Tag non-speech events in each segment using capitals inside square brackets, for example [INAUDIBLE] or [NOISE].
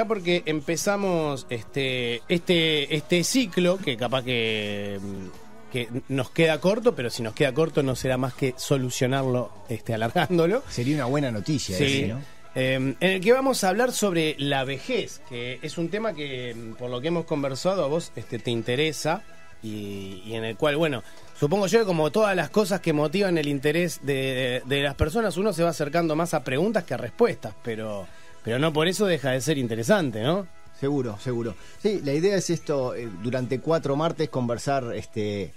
acá porque empezamos este, este, este ciclo que capaz que, mm, que nos queda corto, pero si nos queda corto no será más que solucionarlo este, alargándolo. Sería una buena noticia, ¿no? Em, en el que vamos a hablar sobre la vejez, que es un tema que mm, por lo que hemos conversado a vos este, te interesa y, en el cual, bueno, supongo yo que como todas las cosas que motivan el interés de las personas, uno se va acercando más a preguntas que a respuestas, pero pero no por eso deja de ser interesante, ¿no? Seguro, seguro. Sí, la idea es esto, eh, durante cuatro martes conversar, este,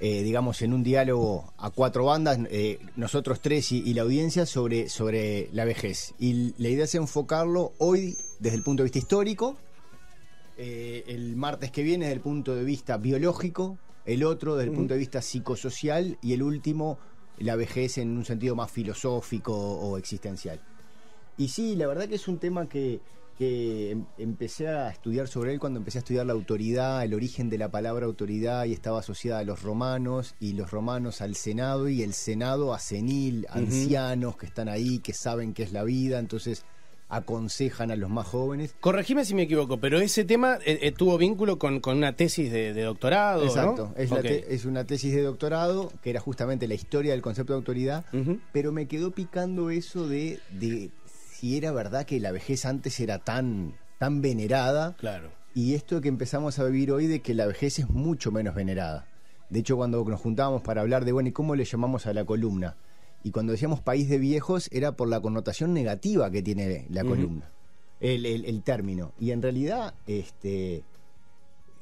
eh, digamos, en un diálogo a cuatro bandas, eh, nosotros tres y, la audiencia, sobre, sobre la vejez. Y la idea es enfocarlo hoy desde el punto de vista histórico, el martes que viene desde el punto de vista biológico, el otro desde el punto de vista psicosocial y el último, la vejez en un sentido más filosófico o existencial. Y sí, la verdad que es un tema que, que em, empecé a estudiar sobre él cuando empecé a estudiar la autoridad, el origen de la palabra autoridad y estaba asociada a los romanos y los romanos al Senado y el Senado a senil, ancianos que están ahí, que saben qué es la vida, entonces aconsejan a los más jóvenes. Corregime si me equivoco, pero ese tema eh, eh, tuvo vínculo con, una tesis de, doctorado. Exacto, es, una tesis de doctorado que era justamente la historia del concepto de autoridad, pero me quedó picando eso de y era verdad que la vejez antes era tan, tan venerada. Claro. Y esto que empezamos a vivir hoy de que la vejez es mucho menos venerada. De hecho, cuando nos juntábamos para hablar de, bueno, ¿y cómo le llamamos a la columna? Y cuando decíamos país de viejos era por la connotación negativa que tiene la columna, el, el, término. Y en realidad, este,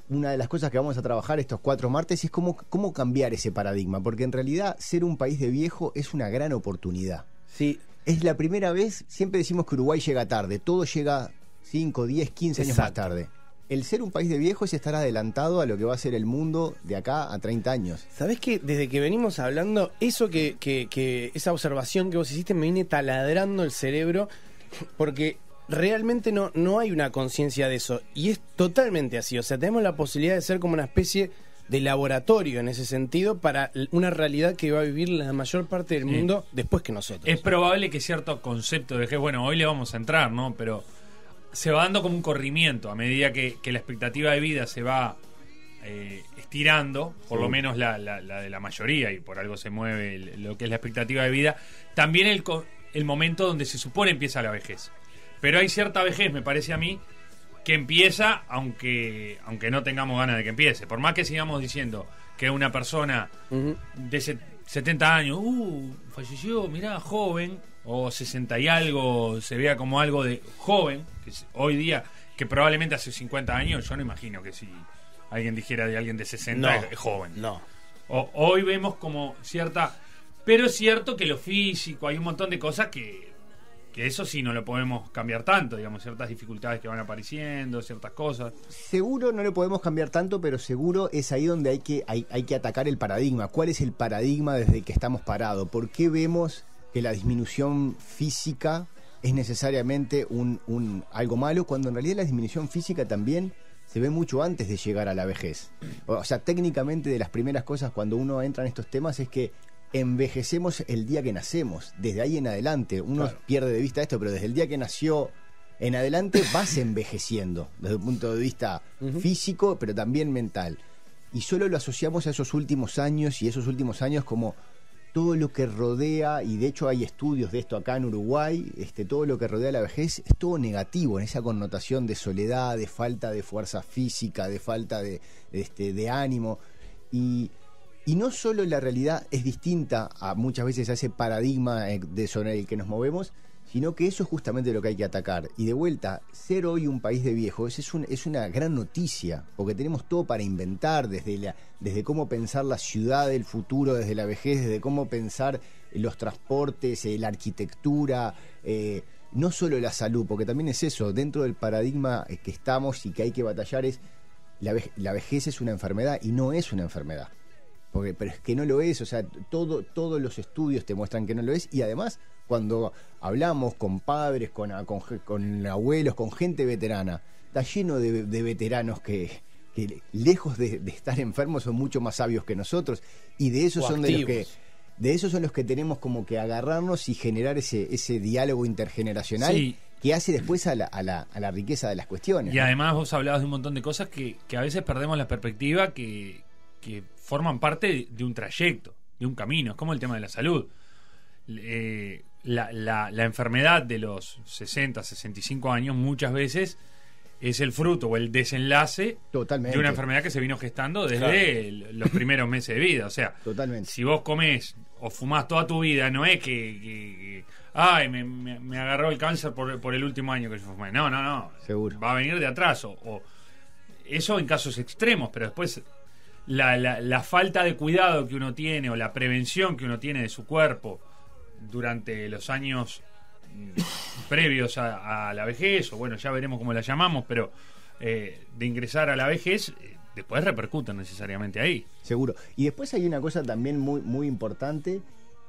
una de las cosas que vamos a trabajar estos cuatro martes es cómo, cómo cambiar ese paradigma, porque en realidad ser un país de viejo es una gran oportunidad. Sí, es la primera vez, siempre decimos que Uruguay llega tarde, todo llega 5, 10, 15 años más tarde. El ser un país de viejos es estar adelantado a lo que va a ser el mundo de acá a 30 años. ¿Sabés que desde que venimos hablando, eso que, esa observación que vos hiciste me viene taladrando el cerebro porque realmente no, no hay una conciencia de eso. Y es totalmente así. O sea, tenemos la posibilidad de ser como una especie de laboratorio en ese sentido para una realidad que va a vivir la mayor parte del mundo después que nosotros. Es probable que cierto concepto de que, bueno, hoy le vamos a entrar, ¿no? Pero se va dando como un corrimiento a medida que, la expectativa de vida se va eh, estirando, por lo menos la, la, de la mayoría, y por algo se mueve lo que es la expectativa de vida, también el, el momento donde se supone empieza la vejez. Pero hay cierta vejez, me parece a mí, que empieza aunque, aunque no tengamos ganas de que empiece. Por más que sigamos diciendo que una persona de 70 años, uh, falleció, mirá, joven, o 60 y algo, se vea como algo de joven, que hoy día, que probablemente hace 50 años, yo no imagino que si alguien dijera de alguien de 60 joven. No. hoy vemos como cierta... Pero es cierto que lo físico, hay un montón de cosas que que eso sí no lo podemos cambiar tanto, digamos, ciertas dificultades que van apareciendo, ciertas cosas. Seguro no lo podemos cambiar tanto, pero seguro es ahí donde hay que, hay, que atacar el paradigma. ¿Cuál es el paradigma desde que estamos parados? ¿Por qué vemos que la disminución física es necesariamente un, algo malo, cuando en realidad la disminución física también se ve mucho antes de llegar a la vejez. O sea, técnicamente de las primeras cosas cuando uno entra en estos temas es que envejecemos el día que nacemos, desde ahí en adelante. Uno pierde de vista esto, pero desde el día que nació en adelante [COUGHS] vas envejeciendo, desde el punto de vista físico, pero también mental. Y solo lo asociamos a esos últimos años y esos últimos años como todo lo que rodea, y de hecho hay estudios de esto acá en Uruguay, este, todo lo que rodea la vejez es todo negativo, en esa connotación de soledad, de falta de fuerza física, de falta de, este, de ánimo. Y y no solo la realidad es distinta a muchas veces a ese paradigma eh, de sobre el que nos movemos, sino que eso es justamente lo que hay que atacar. Y de vuelta, ser hoy un país de viejos es, un, es una gran noticia, porque tenemos todo para inventar, desde, la, desde cómo pensar la ciudad del futuro, desde la vejez, desde cómo pensar los transportes, eh, la arquitectura, eh, no solo la salud, porque también es eso, dentro del paradigma que estamos y que hay que batallar es, la, la vejez es una enfermedad y no es una enfermedad. Porque, pero es que no lo es, o sea, todo, todos los estudios te muestran que no lo es y además cuando hablamos con padres, con, ah, con, abuelos, con gente veterana, está lleno de, veteranos que, lejos de, estar enfermos son mucho más sabios que nosotros y de esos son de los que de esos son los que tenemos como que agarrarnos y generar ese, ese diálogo intergeneracional que hace después a la, a, la, a la, riqueza de las cuestiones. Y además vos hablabas de un montón de cosas que, que a veces perdemos la perspectiva, que forman parte de un trayecto, de un camino. Es como el tema de la salud. Eh, la, enfermedad de los 60, 65 años muchas veces es el fruto o el desenlace de una enfermedad que se vino gestando desde los primeros meses de vida. O sea, si vos comés o fumás toda tu vida, no es que, ay, me, agarró el cáncer por, el último año que yo fumé. No, no, no. Seguro. Va a venir de atrás. eso en casos extremos, pero después la, la, falta de cuidado que uno tiene o la prevención que uno tiene de su cuerpo durante los años mm, previos a, la vejez, o bueno, ya veremos cómo la llamamos, pero eh, de ingresar a la vejez, eh, después repercute necesariamente ahí. Seguro. Y después hay una cosa también muy, muy importante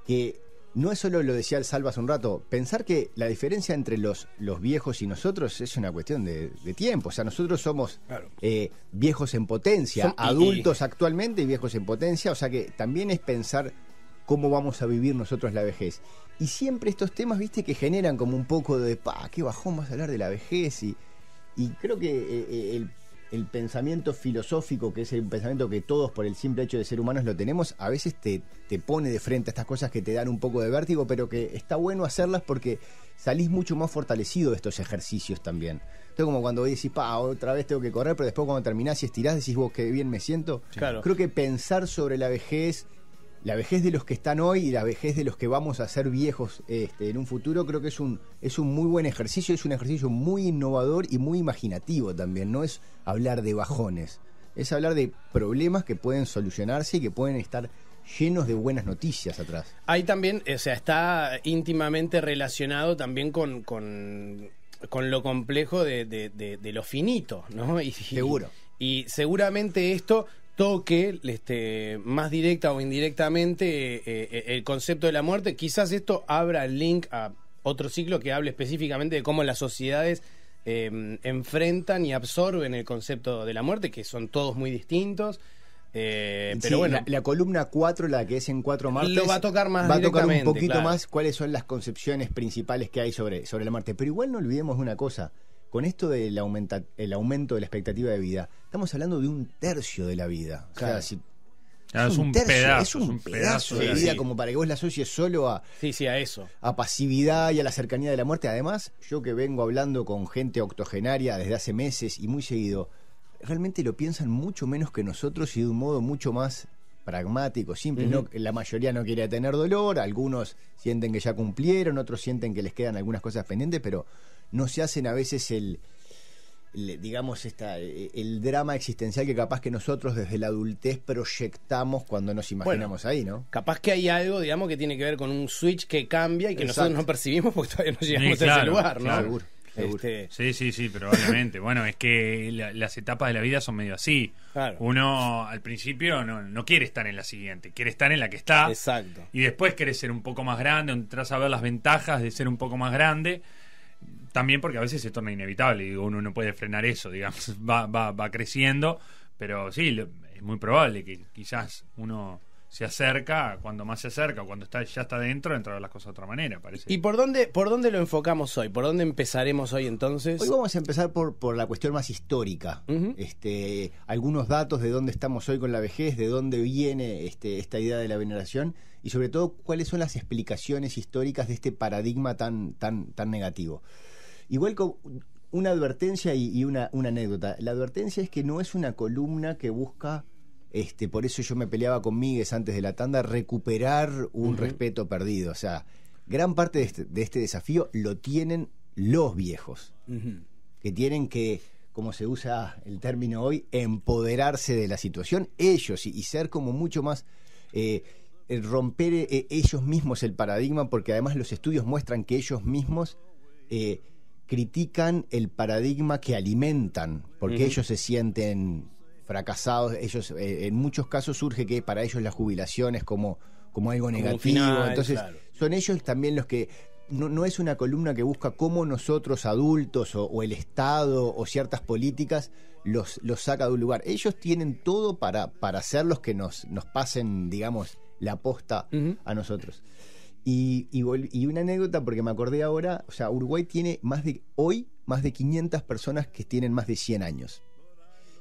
que no es solo lo decía el Salva hace un rato, pensar que la diferencia entre los, los viejos y nosotros es una cuestión de, tiempo. O sea, nosotros somos eh, viejos en potencia, adultos actualmente y viejos en potencia. O sea que también es pensar cómo vamos a vivir nosotros la vejez. Y siempre estos temas, viste, que generan como un poco de, pa, qué bajón vas a hablar de la vejez. Y, creo que eh, eh, el el pensamiento filosófico, que es el pensamiento que todos por el simple hecho de ser humanos lo tenemos, a veces te, te pone de frente a estas cosas que te dan un poco de vértigo, pero que está bueno hacerlas porque salís mucho más fortalecido de estos ejercicios también. Entonces, como cuando hoy decís, pa, otra vez tengo que correr, pero después cuando terminás y estirás, decís vos qué bien me siento. Claro. Creo que pensar sobre la vejez la vejez de los que están hoy y la vejez de los que vamos a ser viejos este, en un futuro, creo que es un, es un muy buen ejercicio, es un ejercicio muy innovador y muy imaginativo también, no es hablar de bajones, es hablar de problemas que pueden solucionarse y que pueden estar llenos de buenas noticias atrás. Ahí también, o sea, está íntimamente relacionado también con, con, lo complejo de, de, lo finito, ¿no? Seguro. y seguramente esto toque, este, más directa o indirectamente, eh, eh, el concepto de la muerte. Quizás esto abra el link a otro ciclo que hable específicamente de cómo las sociedades em, enfrentan y absorben el concepto de la muerte, que son todos muy distintos. Eh, pero bueno, la, columna 4, la que es en 4 martes, lo va a tocar más. Va a un poquito más cuáles son las concepciones principales que hay sobre, sobre la muerte. Pero igual no olvidemos una cosa con esto del aumenta, el aumento de la expectativa de vida, estamos hablando de un tercio de la vida. Ah, es, un pedazo, de, vida como para que vos la asocies solo a, a eso. A pasividad y a la cercanía de la muerte. Además, yo que vengo hablando con gente octogenaria desde hace meses y muy seguido, realmente lo piensan mucho menos que nosotros y de un modo mucho más pragmático, simple. la mayoría no quiere tener dolor, algunos sienten que ya cumplieron, otros sienten que les quedan algunas cosas pendientes, pero no se hacen a veces el, digamos, esta, eh, el drama existencial que capaz que nosotros desde la adultez proyectamos cuando nos imaginamos ahí, ¿no? Capaz que hay algo, digamos, que tiene que ver con un switch que cambia y que nosotros no percibimos porque todavía no llegamos a ese lugar, ¿no? Este, sí, sí, sí, probablemente. bueno, es que las etapas de la vida son medio así. Uno al principio no, no, quiere estar en la siguiente, quiere estar en la que está. Exacto. Y después quiere ser un poco más grande, entras a ver las ventajas de ser un poco más grande también porque a veces se torna inevitable, y uno no puede frenar eso, digamos, [LAUGHS] va, va, va creciendo, pero sí, es muy probable que quizás uno se acerca, cuando más se acerca, cuando está, ya está dentro, entra las cosas de otra manera, parece. ¿Y por dónde, por dónde lo enfocamos hoy? ¿Por dónde empezaremos hoy entonces? Hoy vamos a empezar por, por la cuestión más histórica. este, algunos datos de dónde estamos hoy con la vejez, de dónde viene este, esta idea de la veneración y sobre todo cuáles son las explicaciones históricas de este paradigma tan, tan, tan negativo. Igual con una advertencia y, una, anécdota. La advertencia es que no es una columna que busca, este, por eso yo me peleaba con Migues antes de la tanda, recuperar un respeto perdido. O sea, gran parte de este, este desafío lo tienen los viejos, que tienen que, como se usa el término hoy, empoderarse de la situación ellos y, ser como mucho más... Eh, eh, romper eh, ellos mismos el paradigma, porque además los estudios muestran que ellos mismos critican el paradigma que alimentan, porque ellos se sienten fracasados, ellos eh, en muchos casos surge que para ellos la jubilación es como, como algo negativo, entonces son ellos también los que no, es una columna que busca cómo nosotros adultos o, el Estado o ciertas políticas los, los, saca de un lugar. Ellos tienen todo para, para ser los que nos, nos pasen, digamos, la posta a nosotros. Y, y, una anécdota, porque me acordé ahora, o sea, Uruguay tiene más de, hoy, más de 500 personas que tienen más de 100 años.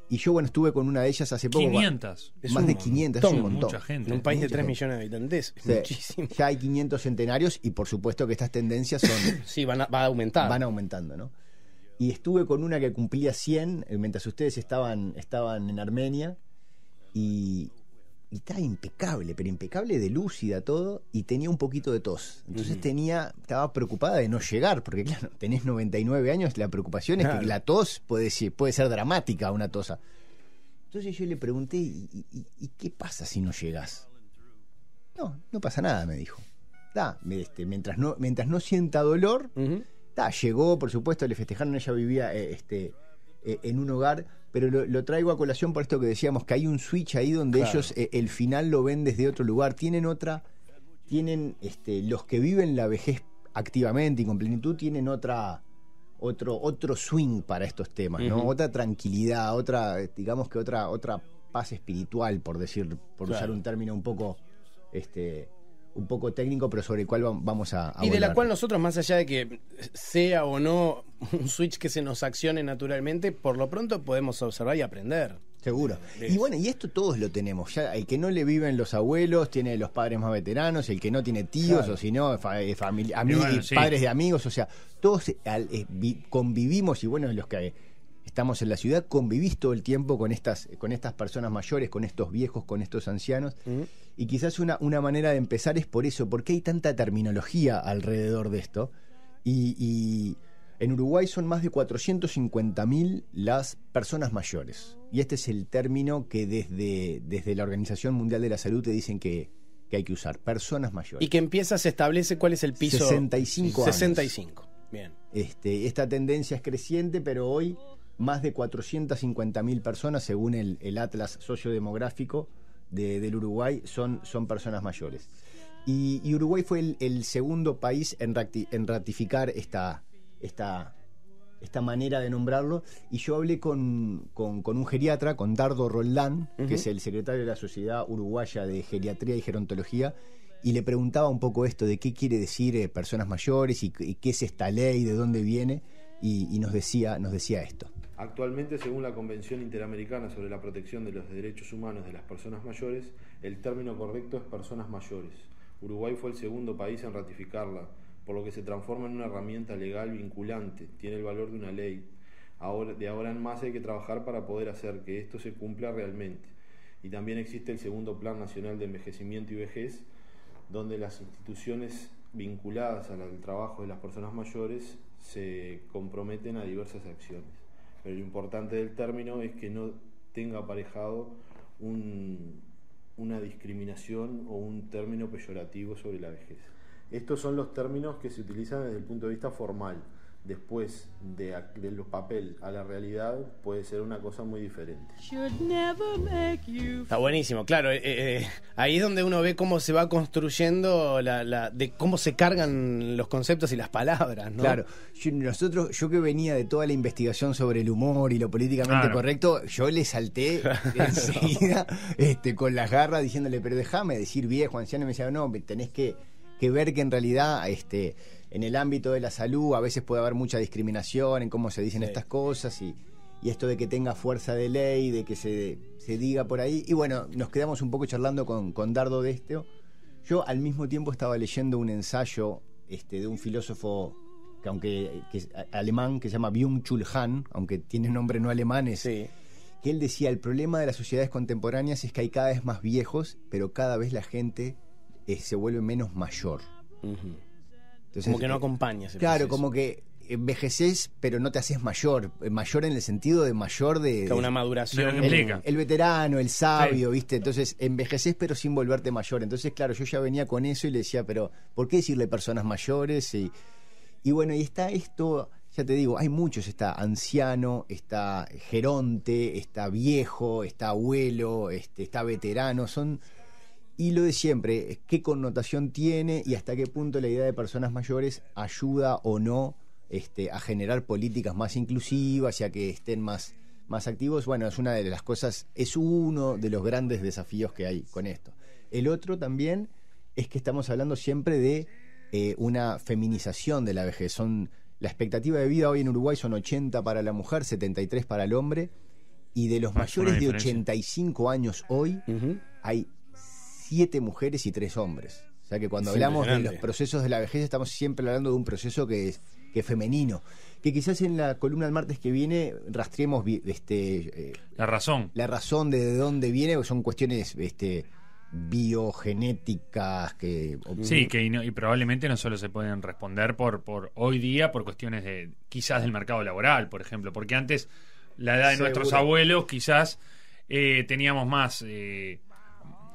Y yo, bueno, estuve con una de ellas hace poco. 500. Más, de 500, es un montón. gente. En un país de 3 millones de habitantes, Ya hay 500 centenarios y por supuesto que estas tendencias son... [COUGHS] sí, van a, aumentar. Van aumentando, ¿no? Y estuve con una que cumplía 100 eh, mientras ustedes estaban, estaban en Armenia y, y estaba impecable, pero impecable de lúcida todo, y tenía un poquito de tos. Entonces tenía, estaba preocupada de no llegar, porque claro, tenés 99 años, la preocupación es que la tos puede ser, puede ser dramática una tosa. Entonces yo le pregunté, ¿y, qué pasa si no llegas? No, no pasa nada, me dijo. Da, este, mientras, no, mientras no sienta dolor, llegó, por supuesto, le festejaron, ella vivía eh, este, eh, en un hogar pero lo, traigo a colación por esto que decíamos, que hay un switch ahí donde ellos eh, el final lo ven desde otro lugar, tienen otra, tienen este, los que viven la vejez activamente y con plenitud, tienen otra, otro, otro swing para estos temas, ¿no? Otra tranquilidad, otra, digamos que otra, otra paz espiritual, por decir, por usar un término un poco este, un poco técnico, pero sobre el cual vamos a, a Y de la cual nosotros, más allá de que sea o no un switch que se nos accione naturalmente, por lo pronto podemos observar y aprender. Seguro. Y bueno, y esto todos lo tenemos. Ya el que no le viven los abuelos tiene los padres más veteranos, el que no tiene tíos o si no eh, familia, padres de amigos, o sea, todos eh, convivimos y bueno, los que estamos en la ciudad, convivís todo el tiempo con estas, con estas personas mayores, con estos viejos, con estos ancianos. Mm. Y quizás una, una manera de empezar es por eso, porque hay tanta terminología alrededor de esto. Y, en Uruguay son más de 450.000 las personas mayores. Y este es el término que desde, desde la Organización Mundial de la Salud te dicen que, hay que usar, personas mayores. Y que empieza, se establece cuál es el piso. 65 años. 65, bien. Este, esta tendencia es creciente, pero hoy más de 450.000 personas, según el, Atlas Sociodemográfico del Uruguay, son, son personas mayores. Y, Uruguay fue el, segundo país en, ratificar esta, esta, esta manera de nombrarlo. Y yo hablé con, un geriatra, con Dardo Roldán, que es el secretario de la Sociedad Uruguaya de Geriatría y Gerontología, y le preguntaba un poco esto de qué quiere decir eh, personas mayores y, qué es esta ley, de dónde viene, y, y nos, decía, nos decía esto. Actualmente, según la Convención Interamericana sobre la Protección de los Derechos Humanos de las Personas Mayores, el término correcto es personas mayores. Uruguay fue el segundo país en ratificarla, por lo que se transforma en una herramienta legal vinculante, tiene el valor de una ley. de ahora en más hay que trabajar para poder hacer que esto se cumpla realmente. Y también existe el segundo Plan Nacional de Envejecimiento y Vejez, donde las instituciones vinculadas al trabajo de las personas mayores se comprometen a diversas acciones. Pero lo importante del término es que no tenga aparejado una discriminación o un término peyorativo sobre la vejez. Estos son los términos que se utilizan desde el punto de vista formal después de, los papeles a la realidad puede ser una cosa muy diferente. Está buenísimo, claro. Eh, eh, eh, ahí es donde uno ve cómo se va construyendo, la, de cómo se cargan los conceptos y las palabras, ¿no? Claro. nosotros, yo que venía de toda la investigación sobre el humor y lo políticamente correcto, yo le salté [LAUGHS] enseguida este, con las garras diciéndole, pero déjame decir viejo, anciano, y me decía, no, tenés que, que ver que en realidad... este en el ámbito de la salud a veces puede haber mucha discriminación en cómo se dicen estas cosas y, esto de que tenga fuerza de ley, de que se, diga por ahí. Y bueno, nos quedamos un poco charlando con, con Dardo de esto. Yo al mismo tiempo estaba leyendo un ensayo este, de un filósofo que aunque es alemán que se llama Byung-Chul Han, aunque tiene nombre no alemán, que él decía el problema de las sociedades contemporáneas es que hay cada vez más viejos, pero cada vez la gente eh, se vuelve menos mayor como que no eh, acompañas. claro, como que envejeces, pero no te haces mayor. Eh, mayor en el sentido de mayor de. una maduración el, veterano, el sabio, ¿viste? Entonces, envejeces, pero sin volverte mayor. Entonces, claro, yo ya venía con eso y le decía, pero ¿por qué decirle personas mayores? Y, y bueno, y está esto. Ya te digo, hay muchos, está anciano, está geronte, está viejo, está abuelo, este, está veterano, son y lo de siempre, ¿qué connotación tiene y hasta qué punto la idea de personas mayores ayuda o no este, a generar políticas más inclusivas y a que estén más, más activos? Bueno, es una de las cosas, es uno de los grandes desafíos que hay con esto. El otro también es que estamos hablando siempre de eh, una feminización de la vejez. Son, la expectativa de vida hoy en Uruguay son 80 para la mujer, 73 para el hombre. Y de los mayores de 85 años hoy, hay siete mujeres y tres hombres. O sea que cuando hablamos de los procesos de la vejez estamos siempre hablando de un proceso que es, femenino. Que quizás en la columna del martes que viene rastreemos este, eh, la razón. La razón de, dónde viene, son cuestiones este, biogenéticas que sí y, probablemente no solo se pueden responder por por hoy día por cuestiones de quizás del mercado laboral por ejemplo porque antes la edad de nuestros abuelos quizás eh, teníamos más eh,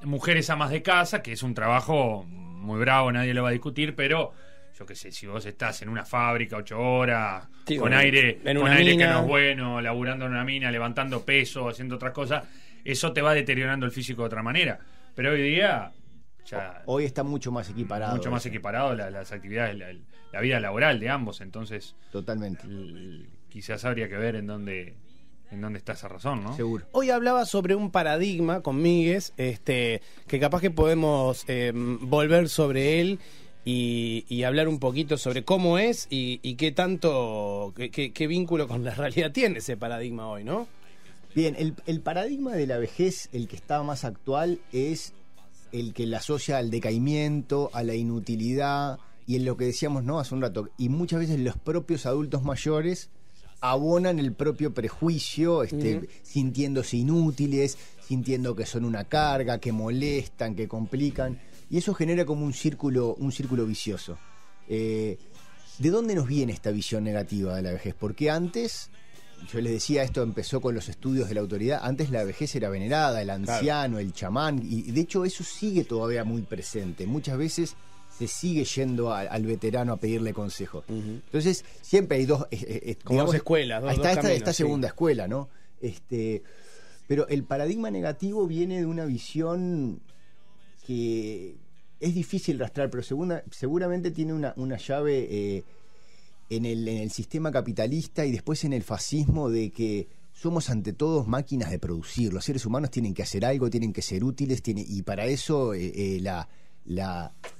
mujeres amas de casa, que es un trabajo muy bravo, nadie lo va a discutir, pero yo qué sé, si vos estás en una fábrica ocho horas, con aire, con aire que no es bueno, laburando en una mina, levantando peso, haciendo otras cosas, eso te va deteriorando el físico de otra manera. Pero hoy día ya hoy está mucho más equiparado. Mucho más equiparado las actividades, la, la, vida laboral de ambos, entonces. Totalmente. Quizás habría que ver en dónde en dónde está esa razón, ¿no? Seguro. Hoy hablaba sobre un paradigma con Migues, este, que capaz que podemos eh, volver sobre él y, hablar un poquito sobre cómo es y, qué tanto, qué, vínculo con la realidad tiene ese paradigma hoy, ¿no? Bien, el, el paradigma de la vejez, el que está más actual, es el que la asocia al decaimiento, a la inutilidad y en lo que decíamos no hace un rato. Y muchas veces los propios adultos mayores abonan el propio prejuicio, este, sintiéndose inútiles, sintiendo que son una carga, que molestan, que complican. Y eso genera como un círculo, un círculo vicioso. Eh, ¿De dónde nos viene esta visión negativa de la vejez? Porque antes, yo les decía, esto empezó con los estudios de la autoridad, antes la vejez era venerada, el anciano, el chamán, y de hecho eso sigue todavía muy presente. Muchas veces se sigue yendo al veterano a pedirle consejo. Entonces, siempre hay dos... Eh, eh, eh, dos escuelas, dos, Está esta, segunda escuela, ¿no? Este, pero el paradigma negativo viene de una visión que es difícil rastrar, pero seguramente tiene una, llave en, el, sistema capitalista y después en el fascismo de que somos ante todos máquinas de producir. Los seres humanos tienen que hacer algo, tienen que ser útiles, tiene, y para eso la,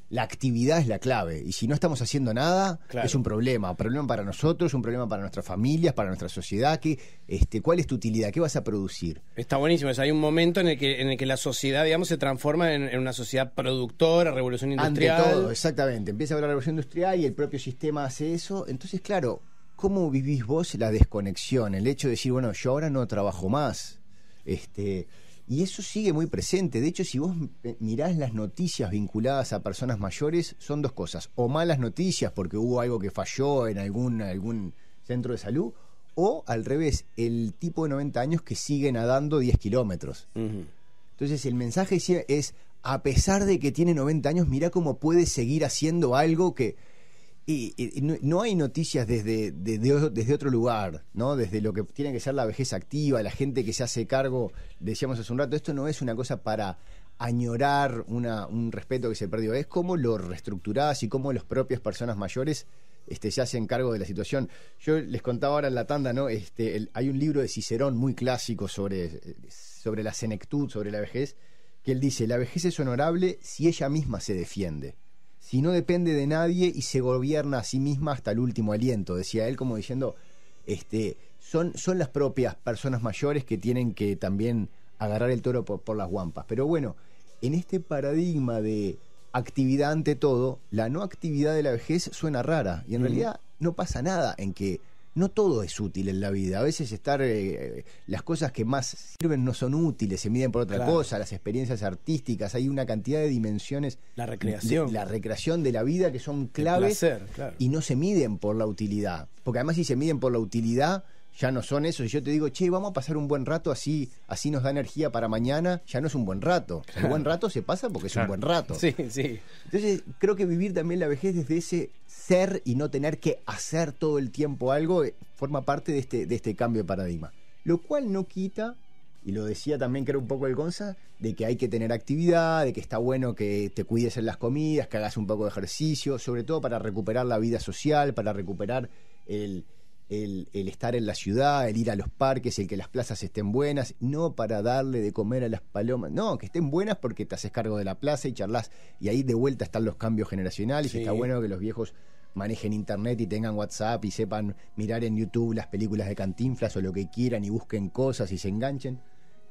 la actividad es la clave. Y si no estamos haciendo nada, es un problema. Un problema para nosotros, un problema para nuestras familias, para nuestra sociedad. Que, este, ¿Cuál es tu utilidad? ¿Qué vas a producir? Está buenísimo. hay un momento en el que, en el que la sociedad, digamos, se transforma en, una sociedad productora, revolución industrial. Ante todo, exactamente. Empieza a haber la revolución industrial y el propio sistema hace eso. Entonces, claro, ¿cómo vivís vos la desconexión? El hecho de decir, bueno, yo ahora no trabajo más. Este y eso sigue muy presente. De hecho, si vos eh, mirás las noticias vinculadas a personas mayores, son dos cosas. O malas noticias porque hubo algo que falló en algún, algún centro de salud, o al revés, el tipo de 90 años que sigue nadando 10 kilómetros. Entonces, el mensaje es, a pesar de que tiene 90 años, mira cómo puede seguir haciendo algo que y, no, hay noticias desde, otro lugar, ¿no? Desde lo que tiene que ser la vejez activa, la gente que se hace cargo, decíamos hace un rato, esto no es una cosa para añorar un respeto que se perdió, es cómo lo reestructuradas y cómo las propias personas mayores este, se hacen cargo de la situación. Yo les contaba ahora en la tanda, ¿no? Este, hay un libro de Cicerón muy clásico sobre, sobre la senectud, sobre la vejez, que él dice, la vejez es honorable si ella misma se defiende si no depende de nadie y se gobierna a sí misma hasta el último aliento, decía él como diciendo, este, son, son las propias personas mayores que tienen que también agarrar el toro por, las guampas. Pero bueno, en este paradigma de actividad ante todo, la no actividad de la vejez suena rara y en realidad no pasa nada en que no todo es útil en la vida. A veces estar eh, las cosas que más sirven no son útiles, se miden por otra cosa, las experiencias artísticas, hay una cantidad de dimensiones. La recreación. la recreación de la vida que son claves y no se miden por la utilidad. Porque además si se miden por la utilidad, ya no son eso. Y yo te digo, che, vamos a pasar un buen rato así, así nos da energía para mañana, ya no es un buen rato. El buen rato se pasa porque es un buen rato. Sí, sí. Entonces, creo que vivir también la vejez desde ese ser y no tener que hacer todo el tiempo algo eh, forma parte de este, de este cambio de paradigma. Lo cual no quita, y lo decía también que era un poco el Gonza, de que hay que tener actividad, de que está bueno que te cuides en las comidas, que hagas un poco de ejercicio, sobre todo para recuperar la vida social, para recuperar el, el, estar en la ciudad, el ir a los parques, el que las plazas estén buenas, no para darle de comer a las palomas, no, que estén buenas porque te haces cargo de la plaza y charlas y ahí de vuelta están los cambios generacionales, está bueno que los viejos manejen internet y tengan WhatsApp y sepan mirar en YouTube las películas de Cantinflas o lo que quieran y busquen cosas y se enganchen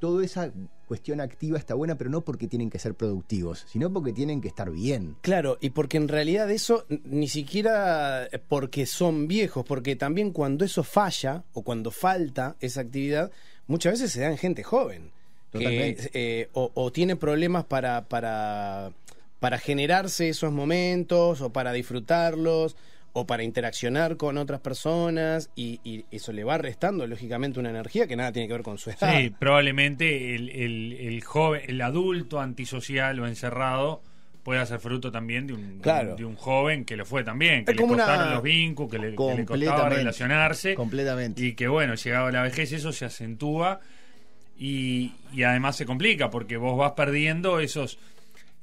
toda esa cuestión activa está buena, pero no porque tienen que ser productivos, sino porque tienen que estar bien. Claro, y porque en realidad eso ni siquiera eh, porque son viejos, porque también cuando eso falla o cuando falta esa actividad, muchas veces se dan en gente joven. Eh, o, tiene problemas para, para, para generarse esos momentos o para disfrutarlos o para interaccionar con otras personas y, eso le va restando lógicamente una energía que nada tiene que ver con su estado. Sí, probablemente el, joven, el adulto antisocial o encerrado pueda ser fruto también de un, de, un joven que lo fue también, que le costaron los vínculos, que le, costaba relacionarse. Completamente. Y que bueno, llegado a la vejez eso se acentúa y además se complica porque vos vas perdiendo esos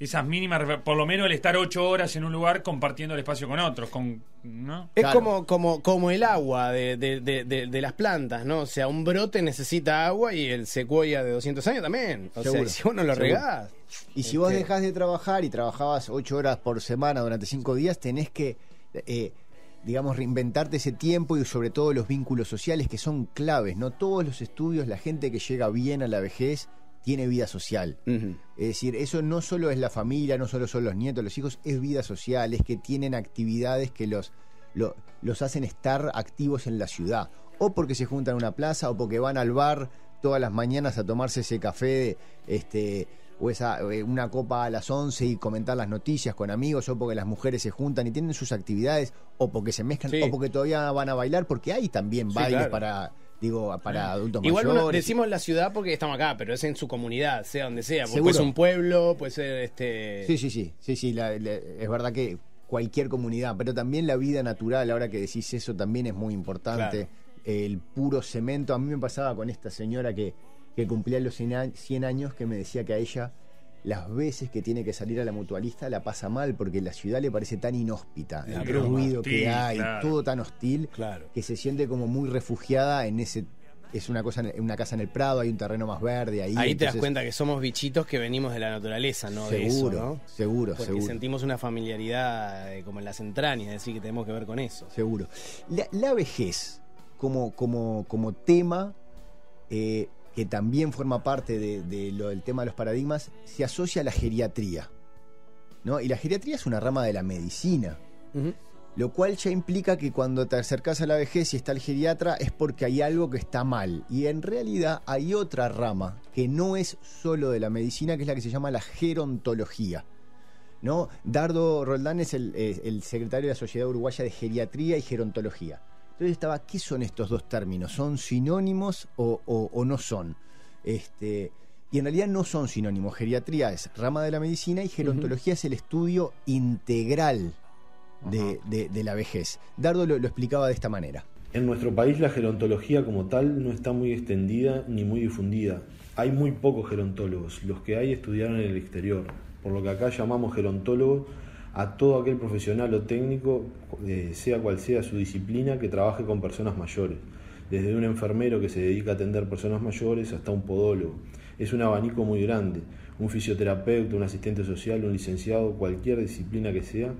esas mínimas, por lo menos el estar ocho horas en un lugar compartiendo el espacio con otros, con, ¿no? Es como, como, como el agua de, de, las plantas, ¿no? O sea, un brote necesita agua y el secuoya de 200 años también. O sea, si uno lo Y si vos este. dejás de trabajar y trabajabas ocho horas por semana durante cinco días, tenés que, eh, digamos, reinventarte ese tiempo y sobre todo los vínculos sociales que son claves, ¿no? Todos los estudios, la gente que llega bien a la vejez tiene vida social. Es decir, eso no solo es la familia, no solo son los nietos, los hijos, es vida social, es que tienen actividades que los, los hacen estar activos en la ciudad. O porque se juntan a una plaza, o porque van al bar todas las mañanas a tomarse ese café, este, o esa, eh, una copa a las 11 y comentar las noticias con amigos, o porque las mujeres se juntan y tienen sus actividades, o porque se mezclan, o porque todavía van a bailar, porque hay también bailes para Digo, para adultos Igual mayores. Igual decimos la ciudad porque estamos acá, pero es en su comunidad, sea donde sea. Porque puede un pueblo, puede ser este. Sí, sí, sí. Sí, sí. es verdad que cualquier comunidad, pero también la vida natural, ahora que decís eso, también es muy importante. El puro cemento. A mí me pasaba con esta señora que, que cumplía los 100 años, que me decía que a ella las veces que tiene que salir a la mutualista la pasa mal porque la ciudad le parece tan inhóspita, el ruido que hay, todo tan hostil, que se siente como muy refugiada en ese es una cosa una casa en el Prado, hay un terreno más verde ahí. Ahí te das cuenta que somos bichitos que venimos de la naturaleza, ¿no? Seguro, seguro, Porque sentimos una familiaridad eh, como en las entrañas, es decir, que tenemos que ver con eso. Seguro. La, vejez como, como, como tema eh, que también forma parte de, lo del tema de los paradigmas, se asocia a la geriatría. ¿no? Y la geriatría es una rama de la medicina, lo cual ya implica que cuando te acercas a la vejez y está el geriatra es porque hay algo que está mal. Y en realidad hay otra rama que no es solo de la medicina, que es la que se llama la gerontología. ¿no? Dardo Roldán es el, el secretario de la Sociedad Uruguaya de Geriatría y Gerontología. Entonces estaba, ¿qué son estos dos términos? ¿Son sinónimos o, no son? Este, y en realidad no son sinónimos. Geriatría es rama de la medicina y gerontología es el estudio integral de, la vejez. Dardo lo, explicaba de esta manera. En nuestro país la gerontología como tal no está muy extendida ni muy difundida. Hay muy pocos gerontólogos, los que hay estudiaron en el exterior, por lo que acá llamamos gerontólogo a todo aquel profesional o técnico, eh, sea cual sea su disciplina, que trabaje con personas mayores, desde un enfermero que se dedica a atender personas mayores hasta un podólogo. Es un abanico muy grande, un fisioterapeuta, un asistente social, un licenciado, cualquier disciplina que sea,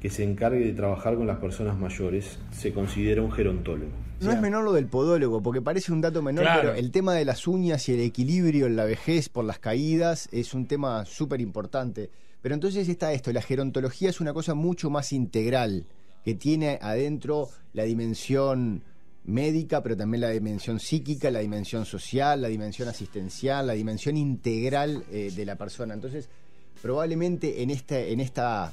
que se encargue de trabajar con las personas mayores, se considera un gerontólogo. No es menor lo del podólogo, porque parece un dato menor, pero el tema de las uñas y el equilibrio en la vejez por las caídas es un tema súper importante. Pero entonces está esto, la gerontología es una cosa mucho más integral, que tiene adentro la dimensión médica, pero también la dimensión psíquica, la dimensión social, la dimensión asistencial, la dimensión integral eh, de la persona. Entonces, probablemente este, en, esta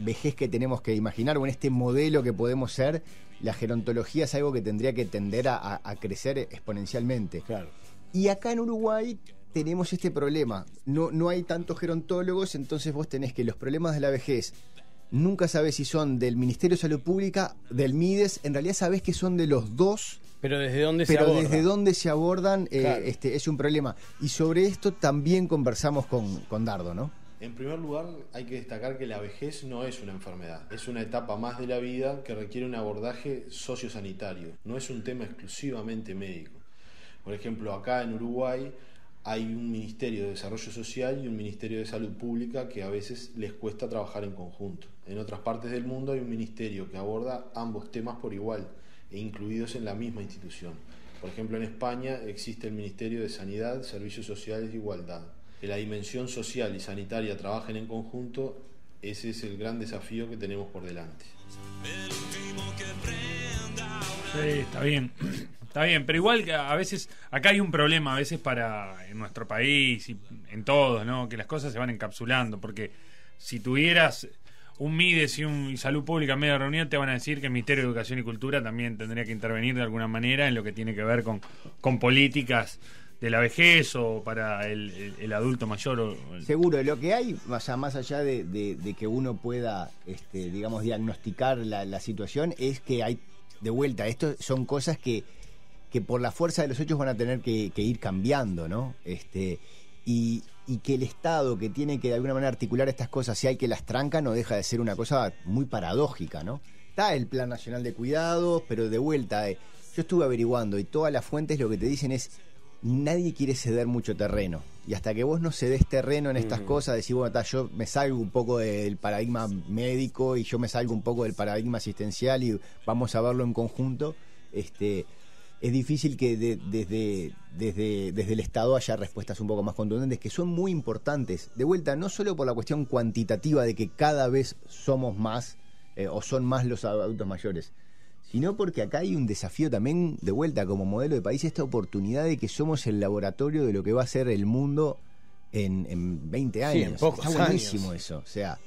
vejez que tenemos que imaginar o en este modelo que podemos ser, la gerontología es algo que tendría que tender a, crecer exponencialmente. Claro. Y acá en Uruguay tenemos este problema. No, no hay tantos gerontólogos, entonces vos tenés que los problemas de la vejez nunca sabés si son del Ministerio de Salud Pública, del MIDES, en realidad sabés que son de los dos. Pero desde dónde se abordan. Eh, este, es un problema. Y sobre esto también conversamos con, con Dardo, ¿no? En primer lugar, hay que destacar que la vejez no es una enfermedad, es una etapa más de la vida que requiere un abordaje sociosanitario, no es un tema exclusivamente médico. Por ejemplo, acá en Uruguay hay un Ministerio de Desarrollo Social y un Ministerio de Salud Pública que a veces les cuesta trabajar en conjunto. En otras partes del mundo hay un ministerio que aborda ambos temas por igual e incluidos en la misma institución. Por ejemplo, en España existe el Ministerio de Sanidad, Servicios Sociales e Igualdad. Que la dimensión social y sanitaria trabajen en conjunto, ese es el gran desafío que tenemos por delante. Sí, está bien. Está bien, pero igual a veces, acá hay un problema a veces para nuestro país y en todos, ¿no? Que las cosas se van encapsulando, porque si tuvieras un Mides y un Salud Pública en medio de reunión, te van a decir que el Ministerio de Educación y Cultura también tendría que intervenir de alguna manera en lo que tiene que ver con, con políticas de la vejez o para el, adulto mayor. O Seguro, lo que hay, más allá de, que uno pueda, este, digamos, diagnosticar la, la situación, es que hay, de vuelta, esto son cosas que que por la fuerza de los hechos van a tener que, ir cambiando, ¿no? Este, y, que el Estado que tiene que de alguna manera articular estas cosas, si hay que las tranca, no deja de ser una cosa muy paradójica, ¿no? Está el Plan Nacional de Cuidados, pero de vuelta, eh, yo estuve averiguando y todas las fuentes lo que te dicen es, nadie quiere ceder mucho terreno. Y hasta que vos no cedes terreno en estas mm. cosas, decís, bueno, yo me salgo un poco del paradigma médico y yo me salgo un poco del paradigma asistencial y vamos a verlo en conjunto, este, es difícil que desde, desde, desde el Estado haya respuestas un poco más contundentes, que son muy importantes. De vuelta, no solo por la cuestión cuantitativa de que cada vez somos más eh, o son más los adultos mayores, sino porque acá hay un desafío también, de vuelta, como modelo de país, esta oportunidad de que somos el laboratorio de lo que va a ser el mundo en, 20 años. Sí, en pocos Está buenísimo eso. O sea,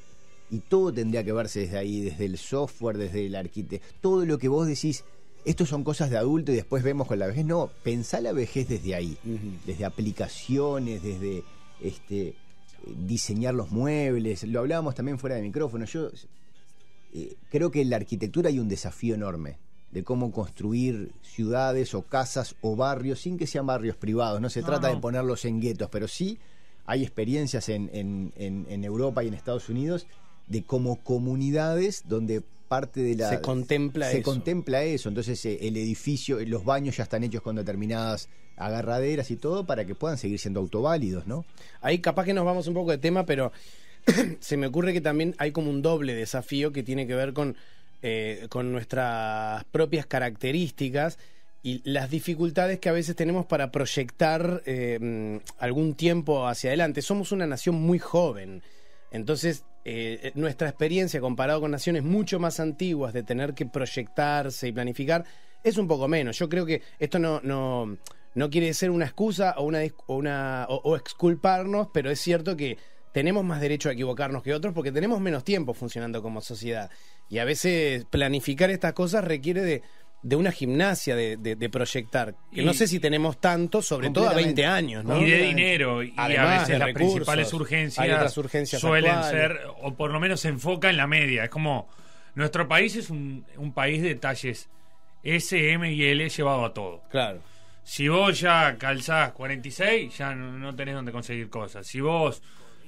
y todo tendría que verse desde ahí, desde el software, desde el arquitecto, todo lo que vos decís ...estos son cosas de adulto y después vemos con la vejez. No, pensá la vejez desde ahí, desde aplicaciones, desde este, diseñar los muebles. Lo hablábamos también fuera de micrófono. Yo eh, creo que en la arquitectura hay un desafío enorme de cómo construir ciudades o casas o barrios sin que sean barrios privados. No se trata de ponerlos en guetos, pero sí hay experiencias en, Europa y en Estados Unidos de cómo comunidades donde parte de la... Se contempla se eso. contempla eso, entonces eh, el edificio, eh, los baños ya están hechos con determinadas agarraderas y todo para que puedan seguir siendo autoválidos, ¿no? Ahí capaz que nos vamos un poco de tema, pero [CLEARS THROAT] se me ocurre que también hay como un doble desafío que tiene que ver con, eh, con nuestras propias características y las dificultades que a veces tenemos para proyectar mm, algún tiempo hacia adelante. Somos una nación muy joven, entonces eh, eh, nuestra experiencia comparado con naciones mucho más antiguas de tener que proyectarse y planificar es un poco menos. Yo creo que esto no, no, quiere ser una excusa o, una, o, o exculparnos, pero es cierto que tenemos más derecho a equivocarnos que otros porque tenemos menos tiempo funcionando como sociedad. Y a veces planificar estas cosas requiere de de una gimnasia de, de, proyectar, que no sé si tenemos tanto, sobre todo a 20 años, Y de dinero, y a veces las principales urgencias, suelen ser, o por lo menos se enfoca en la media. Es como, nuestro país es un, país de talles S, M y L llevado a todo. Claro. Si vos ya calzás 46, ya no, tenés donde conseguir cosas. Si vos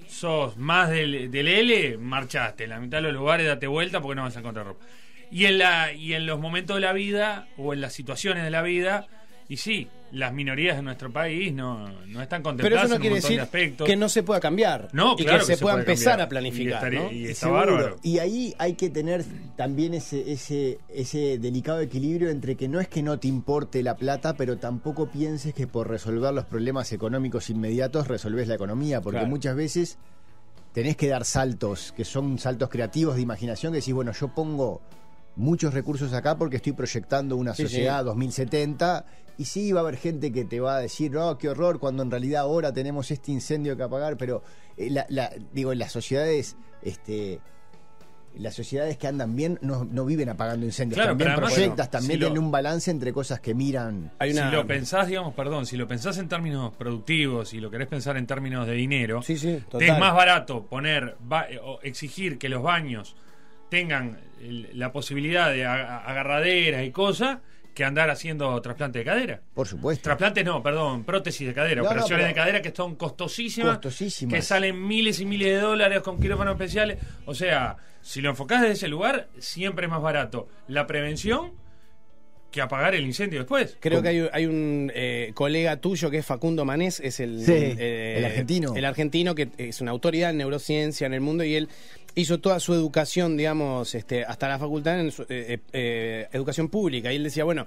sos más del, del L, marchaste. la mitad de los lugares date vuelta porque no vas a encontrar ropa. Y en, la, y en los momentos de la vida o en las situaciones de la vida, y sí, las minorías de nuestro país no, no están contempladas Pero eso no quiere decir que no se pueda cambiar. No, que, se, pueda empezar a planificar. Y, está bárbaro. y, ahí hay que tener también ese, ese, ese delicado equilibrio entre que no es que no te importe la plata, pero tampoco pienses que por resolver los problemas económicos inmediatos resolves la economía, porque muchas veces tenés que dar saltos, que son saltos creativos de imaginación, que decís, bueno, yo pongo muchos recursos acá porque estoy proyectando una sociedad 2070 y sí va a haber gente que te va a decir, no, qué horror, cuando en realidad ahora tenemos este incendio que apagar, pero eh, digo, las sociedades... Este, las sociedades que andan bien no, viven apagando incendios, claro, también proyectas, también un balance entre cosas que miran. si lo pensás, digamos, perdón, si lo pensás en términos productivos y lo querés pensar en términos de dinero, es más barato poner, va, eh, exigir que los baños tengan la posibilidad de agarraderas y cosas que andar haciendo trasplante de cadera. Por supuesto. Trasplantes no, perdón, prótesis de cadera, operaciones de cadera que son costosísimas, costosísimas, que salen miles y miles de dólares con quirófanos especiales. O sea, si lo enfocás desde ese lugar, siempre es más barato la prevención que apagar el incendio después. Creo que hay, un eh, colega tuyo que es Facundo Manés, es el, eh, argentino. El argentino que eh, es una autoridad en neurociencia en el mundo y él hizo toda su educación, digamos, este, hasta la facultad en educación pública. Y él decía, bueno,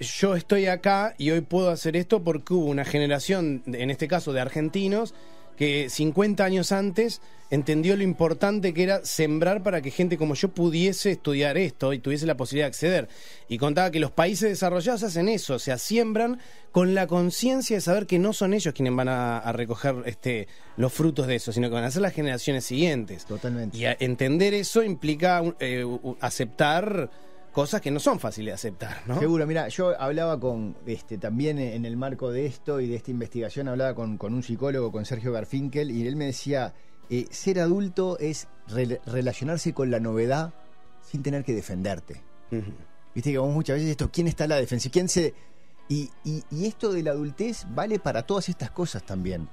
yo estoy acá y hoy puedo hacer esto porque hubo una generación, en este caso de argentinos, que 50 años antes entendió lo importante que era sembrar para que gente como yo pudiese estudiar esto y tuviese la posibilidad de acceder. Y contaba que los países desarrollados hacen eso, o sea, siembran con la conciencia de saber que no son ellos quienes van a, recoger este, los frutos de eso, sino que van a ser las generaciones siguientes. Totalmente. Y entender eso implica eh, aceptar cosas que no son fáciles de aceptar, ¿no? Seguro, mira, yo hablaba con, este, también en el marco de esto y de esta investigación, hablaba con, un psicólogo, con Sergio Garfinkel, y él me decía, eh, ser adulto es relacionarse con la novedad sin tener que defenderte. Viste que vamos muchas veces esto, ¿quién está a la defensa? ¿Quién se...? y esto de la adultez vale para todas estas cosas también.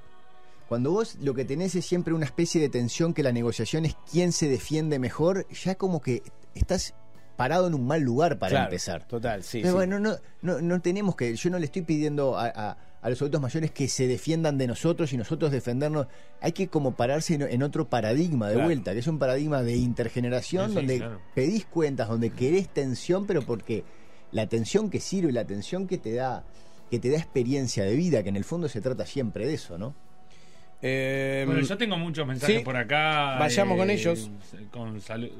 Cuando vos lo que tenés es siempre una especie de tensión que la negociación es quién se defiende mejor, ya como que estás parado en un mal lugar para empezar. Total, sí. Pero bueno, no, tenemos que. Yo no le estoy pidiendo a, los adultos mayores que se defiendan de nosotros y nosotros defendernos. Hay que como pararse en, otro paradigma de vuelta, que es un paradigma de intergeneración donde pedís cuentas, donde querés tensión, pero porque la tensión que sirve, la tensión que te da, que te da experiencia de vida, que en el fondo se trata siempre de eso, ¿no? Em, bueno, yo tengo muchos mensajes por acá. Vayamos eh, con ellos.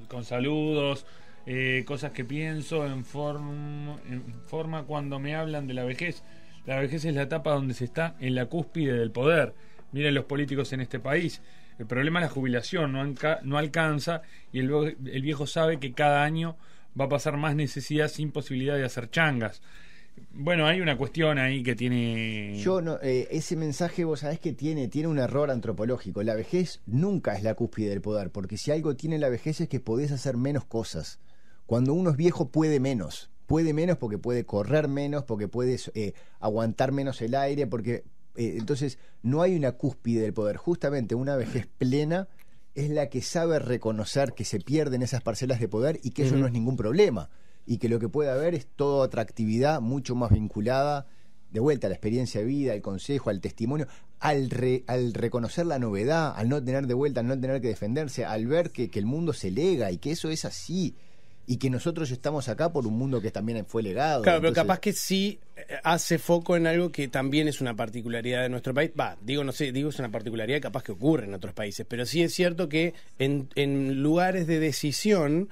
con saludos. Eh, cosas que pienso en, en forma cuando me hablan de la vejez. La vejez es la etapa donde se está en la cúspide del poder. Miren los políticos en este país. El problema es la jubilación, no, alcanza y el, viejo sabe que cada año va a pasar más necesidad sin posibilidad de hacer changas. Bueno, hay una cuestión ahí que tiene... Yo no, eh, ese mensaje vos sabés que tiene, tiene un error antropológico. La vejez nunca es la cúspide del poder, porque si algo tiene la vejez es que podés hacer menos cosas. Cuando uno es viejo puede menos, puede menos porque puede correr menos, porque puede eh, aguantar menos el aire, porque eh, entonces no hay una cúspide del poder. Justamente una vejez plena es la que sabe reconocer que se pierden esas parcelas de poder y que eso no es ningún problema y que lo que puede haber es toda atractividad mucho más vinculada de vuelta a la experiencia de vida, al consejo, al testimonio, al, reconocer la novedad, al no tener de vuelta, al no tener que defenderse, al ver que el mundo se lega y que eso es así y que nosotros estamos acá por un mundo que también fue legado. Claro, pero capaz que sí eh, hace foco en algo que también es una particularidad de nuestro país. Va, digo, no sé, digo, es una particularidad capaz que ocurre en otros países, pero sí es cierto que en, lugares de decisión.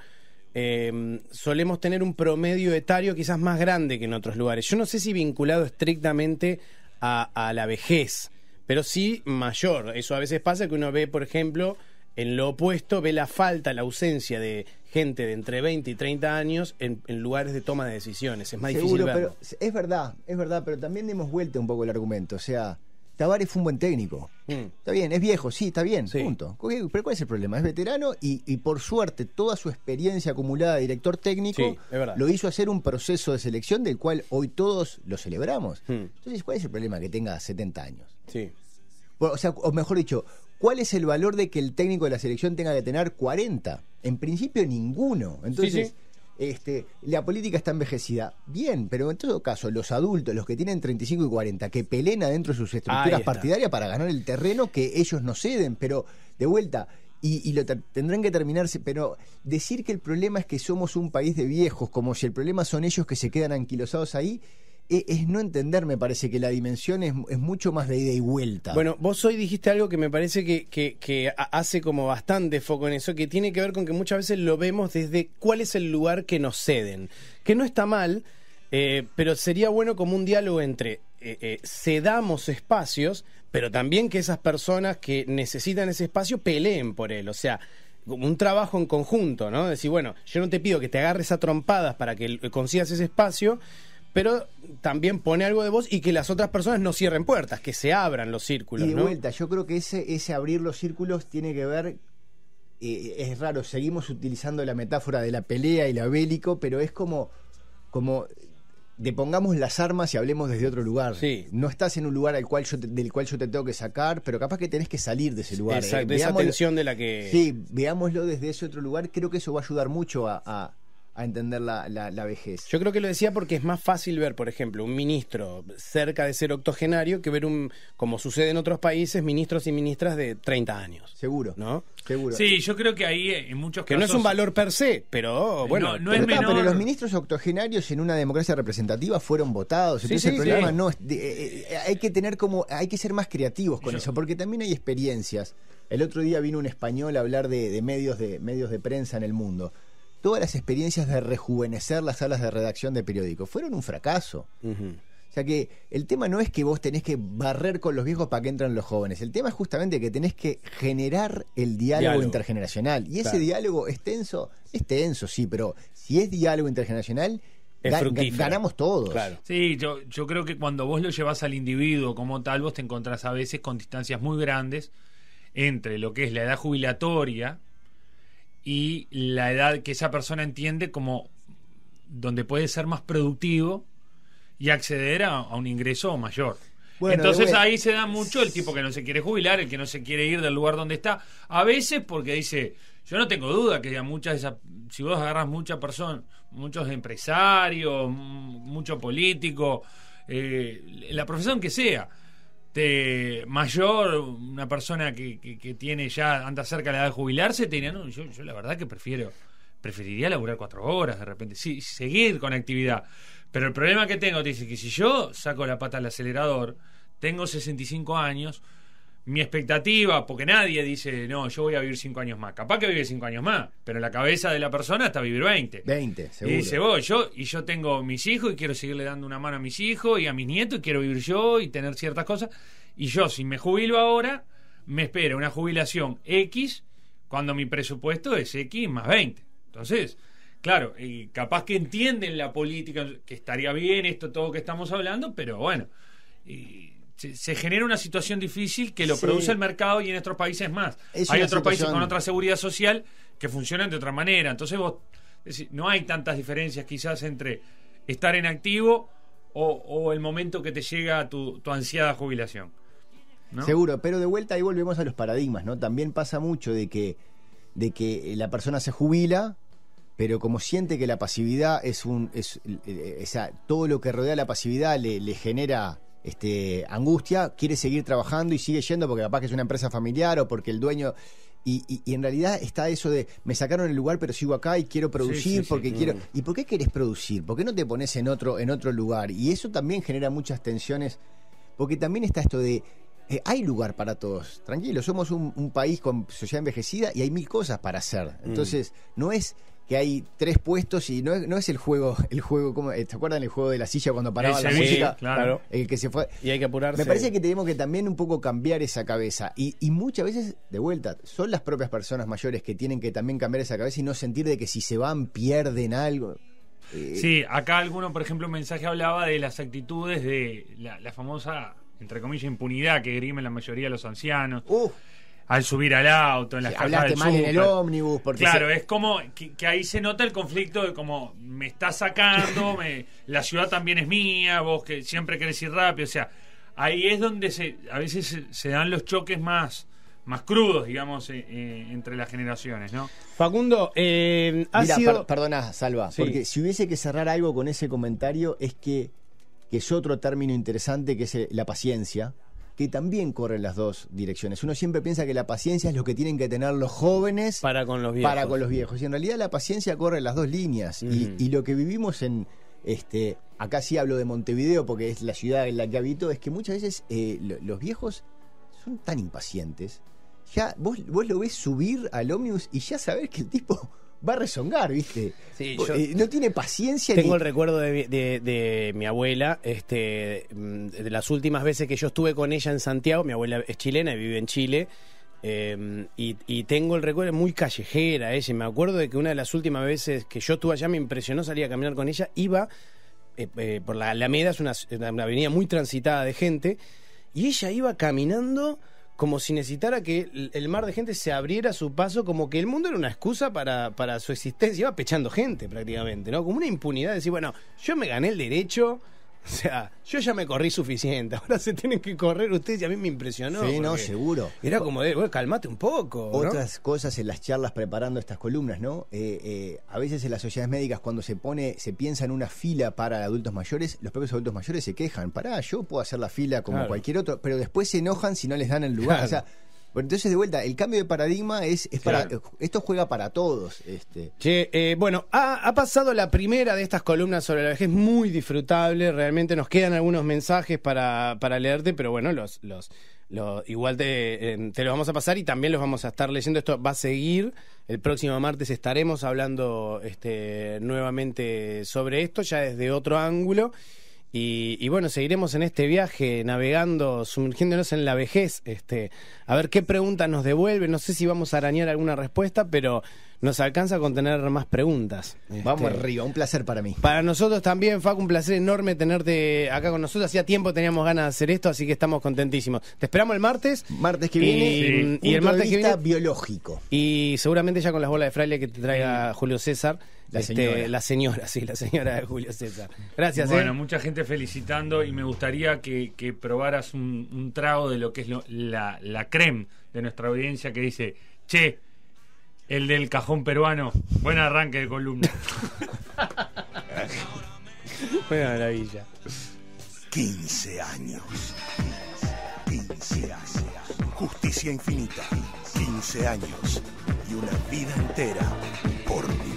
Em, solemos tener un promedio etario quizás más grande que en otros lugares. Yo no sé si vinculado estrictamente a la vejez, pero sí mayor. Eso a veces pasa que uno ve, por ejemplo, en lo opuesto, ve la falta, la ausencia de gente de entre 20 y 30 años en, lugares de toma de decisiones. Es más difícil Pero es verdad, es verdad, pero también hemos vuelto un poco el argumento. O sea, Tavares fue un buen técnico. Mm. Está bien, es viejo, sí, está bien, punto. Eh, pero ¿cuál es el problema? Es veterano y, por suerte toda su experiencia acumulada de director técnico lo hizo hacer un proceso de selección del cual hoy todos lo celebramos. Mm. Entonces, ¿cuál es el problema que tenga 70 años? Sí. o sea, o mejor dicho, ¿Cuál es el valor de que el técnico de la selección tenga que tener 40? En principio ninguno. Entonces, Este, la política está envejecida. Bien, pero en todo caso, los adultos, los que tienen 35 y 40, que peleen dentro de sus estructuras partidarias para ganar el terreno que ellos no ceden, pero de vuelta, y, y, lo tendrán que terminarse. Pero decir que el problema es que somos un país de viejos, como si el problema son ellos que se quedan anquilosados ahí, e-, es, no entender, me parece, que la dimensión es, mucho más de ida y vuelta. Bueno, vos hoy dijiste algo que me parece que, hace como bastante foco en eso, que tiene que ver con que muchas veces lo vemos desde cuál es el lugar que nos ceden. Que no está mal, eh, pero sería bueno como un diálogo entre eh, eh, cedamos espacios, pero también que esas personas que necesitan ese espacio peleen por él. O sea, un trabajo en conjunto, ¿no? Decir, bueno, yo no te pido que te agarres a trompadas para que consigas ese espacio, pero también pone algo de voz y que las otras personas no cierren puertas, que se abran los círculos. Y de vuelta, yo creo que ese, ese abrir los círculos tiene que ver eh, es raro, seguimos utilizando la metáfora de la pelea y la bélico, pero es como, como depongamos las armas y hablemos desde otro lugar. No estás en un lugar al cual yo del cual yo te tengo que sacar, pero capaz que tenés que salir de ese lugar. Exacto, eh, esa tensión de la que... Sí, veámoslo desde ese otro lugar. Creo que eso va a ayudar mucho a, a entender la, vejez. Yo creo que lo decía porque es más fácil ver, por ejemplo, un ministro cerca de ser octogenario que ver un, como sucede en otros países, ministros y ministras de 30 años. Seguro. ¿No? Seguro. Sí, yo creo que ahí eh, en muchos casos... no es un valor per se, pero bueno... No, es menor. pero los ministros octogenarios en una democracia representativa fueron votados. Entonces el problema no es... Eh, eh, hay que tener como... Hay que ser más creativos con eso, porque también hay experiencias. El otro día vino un español a hablar de medios de medios de prensa en el mundo todas las experiencias de rejuvenecer las salas de redacción de periódicos fueron un fracaso. O sea que el tema no es que vos tenés que barrer con los viejos para que entren los jóvenes. El tema es justamente que tenés que generar el diálogo, intergeneracional. Y ese diálogo es tenso, es tenso, sí, pero si es diálogo intergeneracional, ganamos todos. Sí, yo, yo creo que cuando vos lo llevas al individuo como tal, vos te encontrás a veces con distancias muy grandes entre lo que es la edad jubilatoria, y la edad que esa persona entiende como donde puede ser más productivo y acceder a, un ingreso mayor. Entonces ahí se da mucho el tipo que no se quiere jubilar, el que no se quiere ir del lugar donde está, a veces porque dice, yo no tengo duda que ya muchas si vos agarras mucha persona, muchos empresarios, mucho político, eh, la profesión que sea, este, mayor, una persona que, que, tiene ya, anda cerca de la edad de jubilarse, tenía no, yo, yo la verdad que prefiero, preferiría laburar cuatro horas de repente, sí, seguir con actividad. Pero el problema que tengo, te dice que si yo saco la pata al acelerador, tengo 65 años, mi expectativa, porque nadie dice, no, yo voy a vivir cinco años más. Capaz que vive cinco años más, pero la cabeza de la persona está vivir 20. 20, seguro. Y dice, vos, yo, y yo tengo mis hijos y quiero seguirle dando una mano a mis hijos y a mis nietos y quiero vivir yo y tener ciertas cosas. Y yo, si me jubilo ahora, me espera una jubilación X cuando mi presupuesto es X más 20. Entonces, claro, y capaz que entienden la política, que estaría bien esto, todo que estamos hablando, pero bueno. Y, se, genera una situación difícil que lo produce el mercado y en otros países más. hay otros países con otra seguridad social que funcionan de otra manera. Entonces vos no hay tantas diferencias quizás entre estar en activo o, el momento que te llega tu, ansiada jubilación. Seguro, pero de vuelta ahí volvemos a los paradigmas, ¿no? También pasa mucho de que, de que la persona se jubila, pero como siente que la pasividad es un. Es, eh, eh, todo lo que rodea la pasividad le genera este, angustia, quiere seguir trabajando y sigue yendo porque capaz que es una empresa familiar o porque el dueño... Y, en realidad está eso de, me sacaron el lugar pero sigo acá y quiero producir porque mm. quiero... ¿Y por qué querés producir? ¿Por qué no te pones en otro, en otro lugar? Y eso también genera muchas tensiones, porque también está esto de, eh, hay lugar para todos. Tranquilo, somos un, país con sociedad envejecida y hay mil cosas para hacer. Mm. Entonces, no es que hay tres puestos y no, no es el juego, el juego, como eh, ¿te acuerdan el juego de la silla cuando paraba la música? Claro. El que se fue. Y hay que apurarse. Me parece que tenemos que también un poco cambiar esa cabeza. Y, y, muchas veces, de vuelta, son las propias personas mayores que tienen que también cambiar esa cabeza y no sentir de que si se van pierden algo. Eh, sí, acá alguno, por ejemplo, un mensaje hablaba de las actitudes de la, famosa, entre comillas, impunidad que grimen la mayoría de los ancianos. ¡Uf! Uh al subir al auto, en las calles del mal en el ómnibus. Porque claro, es como que, ahí se nota el conflicto de como me está sacando, [LAUGHS] me, la ciudad también es mía, vos que siempre querés ir rápido. O sea, ahí es donde se, a veces se, dan los choques más, más crudos, digamos, eh, eh, entre las generaciones, ¿no? Facundo, eh, perdona, Salva, porque si hubiese que cerrar algo con ese comentario es que, que es otro término interesante que es la paciencia que también corren las dos direcciones. Uno siempre piensa que la paciencia es lo que tienen que tener los jóvenes para con los viejos. Para con los viejos. Y en realidad la paciencia corre las dos líneas. Y, lo que vivimos en, este, acá sí hablo de Montevideo porque es la ciudad en la que habito, es que muchas veces eh, los viejos son tan impacientes. Ya vos, vos lo ves subir al ómnibus y ya sabés que el tipo va a rezongar, ¿viste? Eh, no tiene paciencia. Tengo el recuerdo de, de, mi abuela, este, mm, de las últimas veces que yo estuve con ella en Santiago, mi abuela es chilena y vive en Chile. Em, y, tengo el recuerdo muy callejera ella. Me acuerdo de que una de las últimas veces que yo estuve allá me impresionó salir a caminar con ella. Iba eh, eh, por la Alameda, es una avenida muy transitada de gente, y ella iba caminando como si necesitara que el mar de gente se abriera a su paso, como que el mundo era una excusa para, para su existencia. Iba pechando gente prácticamente, ¿no? Como una impunidad de decir, bueno, yo me gané el derecho o sea, yo ya me corrí suficiente. [LAUGHS] Ahora se tienen que correr ustedes y a mí me impresionó. Sí, no, seguro. Era como de, calmate un poco. Otras cosas en las charlas preparando estas columnas, ¿no? Eh, eh, a veces en las sociedades médicas, cuando se pone, se piensa en una fila para adultos mayores, los propios adultos mayores se quejan. Pará, yo puedo hacer la fila como cualquier otro, pero después se enojan si no les dan el lugar. O sea, bueno, entonces de vuelta, el cambio de paradigma es, para esto juega para todos. Este. Che, eh, bueno, ha, pasado la primera de estas columnas sobre la vejez, muy disfrutable, realmente nos quedan algunos mensajes para, leerte, pero bueno, los, los, los igual eh, te, los vamos a pasar y también los vamos a estar leyendo. Esto va a seguir, el próximo martes estaremos hablando este, nuevamente sobre esto, ya desde otro ángulo. Y, bueno, seguiremos en este viaje navegando, sumergiéndonos en la vejez, este, a ver qué preguntas nos devuelve. No sé si vamos a arañar alguna respuesta, pero nos alcanza con tener más preguntas. Vamos este, arriba, un placer para mí. Para nosotros también, Facu, un placer enorme tenerte acá con nosotros. Hacía tiempo teníamos ganas de hacer esto, así que estamos contentísimos. Te esperamos el martes. Martes que viene. Y, el martes que viene. biológico. Y seguramente ya con las bolas de fraile que te traiga Julio César. Este, la señora. sí, la señora de Julio César. Gracias. ¿eh? Bueno, mucha gente felicitando y me gustaría que, probaras un, trago de lo que es la, la creme de nuestra audiencia que dice, che, el del cajón peruano, buen arranque de columna. Buena [LAUGHS] maravilla. 15 años. 15 años. Justicia infinita. 15 años. Y una vida entera por ti.